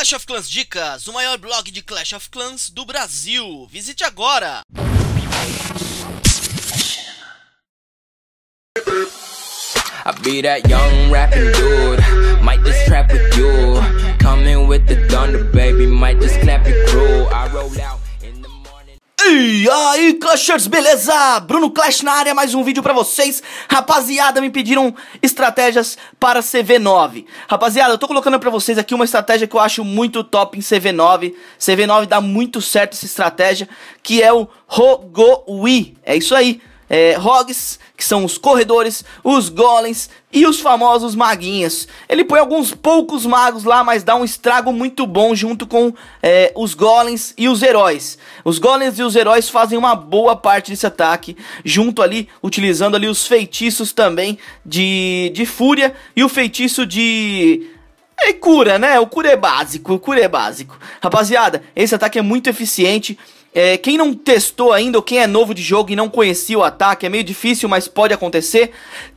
Clash of Clans Dicas, o maior blog de Clash of Clans do Brasil. Visite agora! I be that young rapping dude, might trap with you E aí, Clashers, beleza? Bruno Clash na área, mais um vídeo pra vocês. Rapaziada, me pediram estratégias para CV9. Rapaziada, eu tô colocando pra vocês aqui uma estratégia que eu acho muito top em CV9. CV9 dá muito certo essa estratégia, que é o Rogowi. É isso aí é, Hogs, que são os corredores, os golems e os famosos maguinhas. Ele põe alguns poucos magos lá, mas dá um estrago muito bom junto com é, os golems e os heróis. Os golems e os heróis fazem uma boa parte desse ataque, junto ali, utilizando ali os feitiços também de, de fúria e o feitiço de... É cura, né? O cura é básico, o cura é básico. Rapaziada, esse ataque é muito eficiente é, quem não testou ainda, ou quem é novo de jogo e não conhecia o ataque, é meio difícil, mas pode acontecer.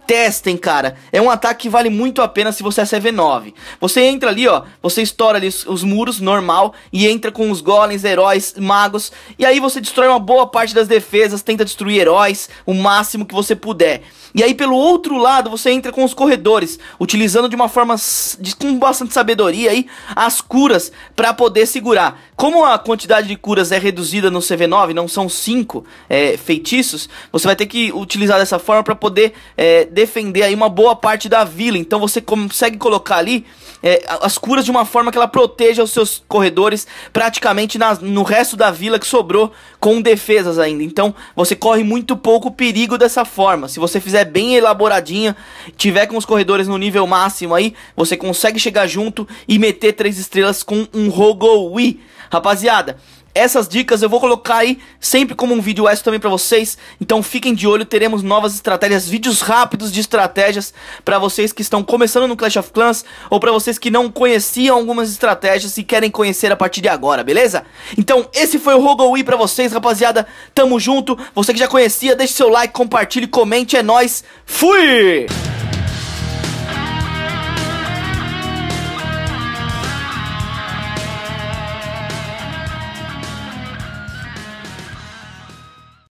Testem, cara. É um ataque que vale muito a pena se você é CV9. Você entra ali, ó. Você estoura ali os, os muros, normal. E entra com os golems, heróis, magos. E aí você destrói uma boa parte das defesas. Tenta destruir heróis o máximo que você puder. E aí pelo outro lado você entra com os corredores. Utilizando de uma forma de, com bastante sabedoria aí as curas para poder segurar. Como a quantidade de curas é reduzida no CV9, não são 5 é, feitiços, você vai ter que utilizar dessa forma para poder é, defender aí uma boa parte da vila. Então você consegue colocar ali é, as curas de uma forma que ela proteja os seus corredores praticamente nas, no resto da vila que sobrou com defesas ainda. Então você corre muito pouco perigo dessa forma. Se você fizer bem elaboradinha, tiver com os corredores no nível máximo aí, você consegue chegar junto e meter três estrelas com um Rogowi. Rapaziada, essas dicas eu vou colocar aí sempre como um vídeo extra também para vocês. Então fiquem de olho, teremos novas estratégias, vídeos rápidos de estratégias para vocês que estão começando no Clash of Clans ou para vocês que não conheciam algumas estratégias e querem conhecer a partir de agora, beleza? Então esse foi o Rogowii para vocês, rapaziada. Tamo junto. Você que já conhecia, deixe seu like, compartilhe, comente, é nós. Fui!